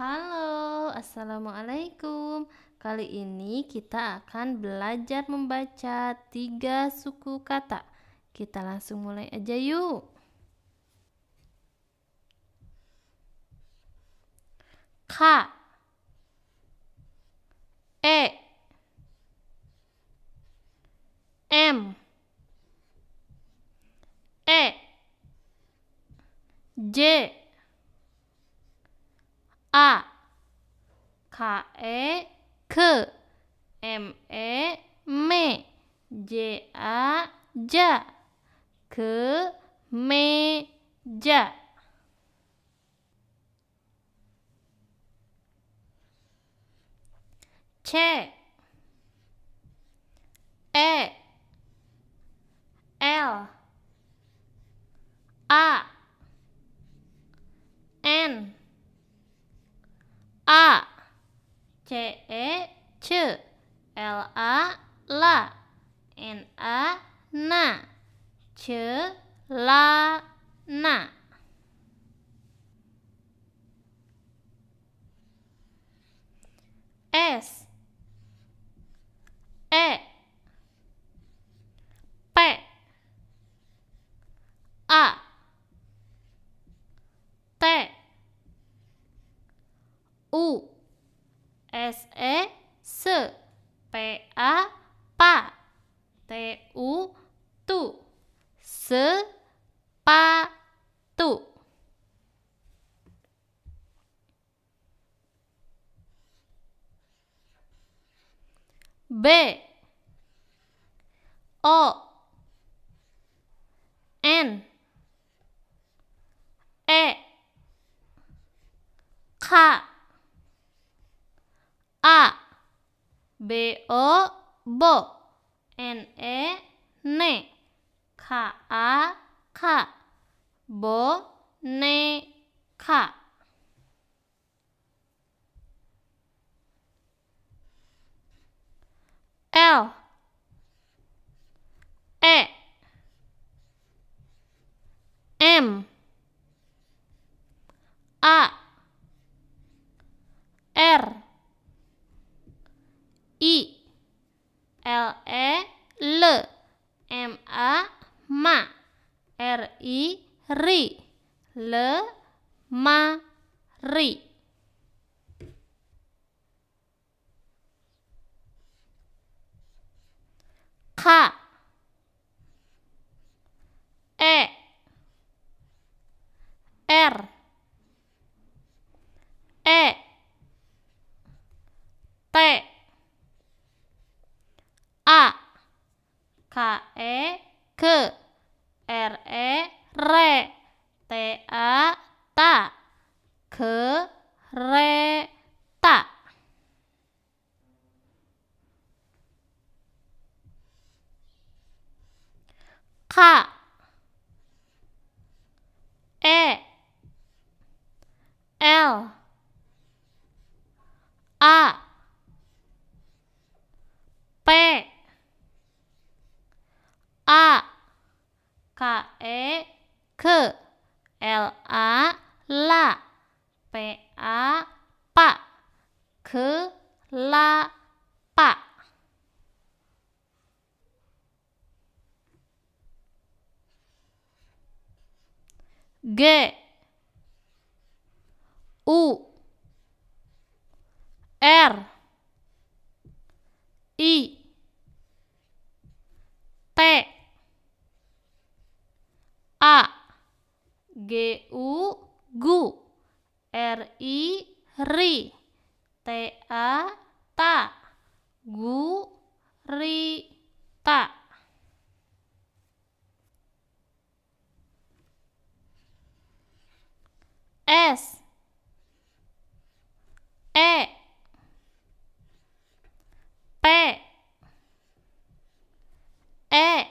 Halo, Assalamualaikum Kali ini kita akan belajar membaca tiga suku kata Kita langsung mulai aja yuk Ka E M E J a k e k m e me j a ja K, me ja c e l a C E C L A la N A na C la na S E S E S P A pa T U tu A pa tu B O N E K B O e bo N E ne K A ka bo ne L E L M A ma R I ri le ma ri ka ke E ke R re T A ta ke re ta ka K E ke L A la P A pa ke la pa G U R I T G U gu R I ri T A ta gu ri ta S E P E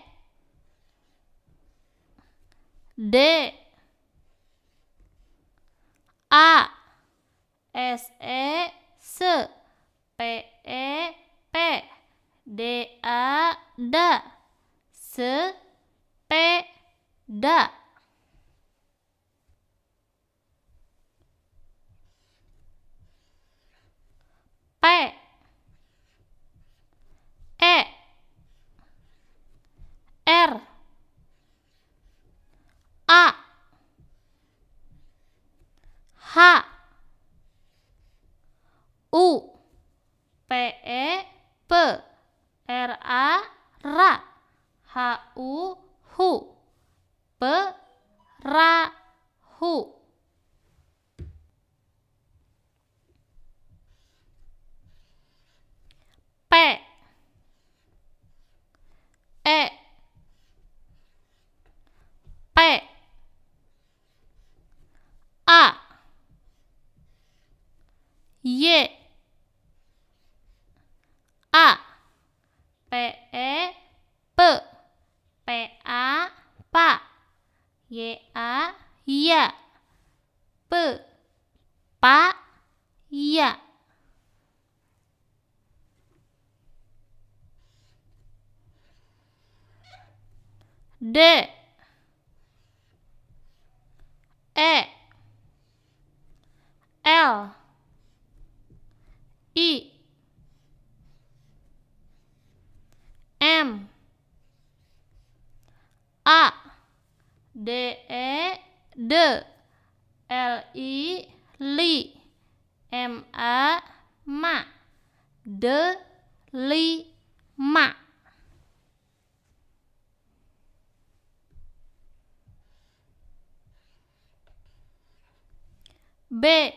D S E S P E P D A D S P D U P E P R A ra H U hu pe ra hu P E P P A pa Y A ya P pa ya D D E D L I li M A ma D li ma B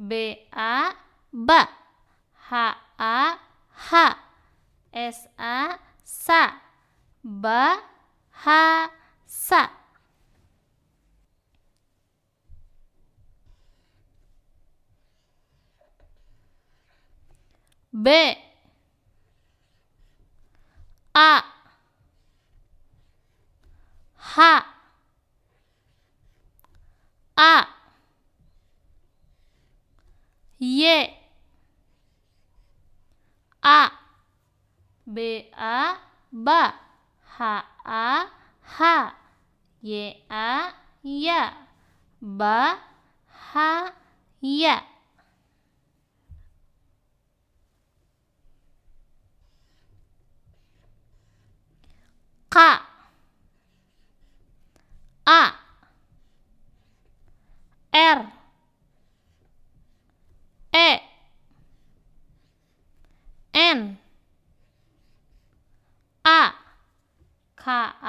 B A b H A h S A sa ba ha sa B Y A B A ba H A ha Y A ya ba ha ya Ka A R N A Ka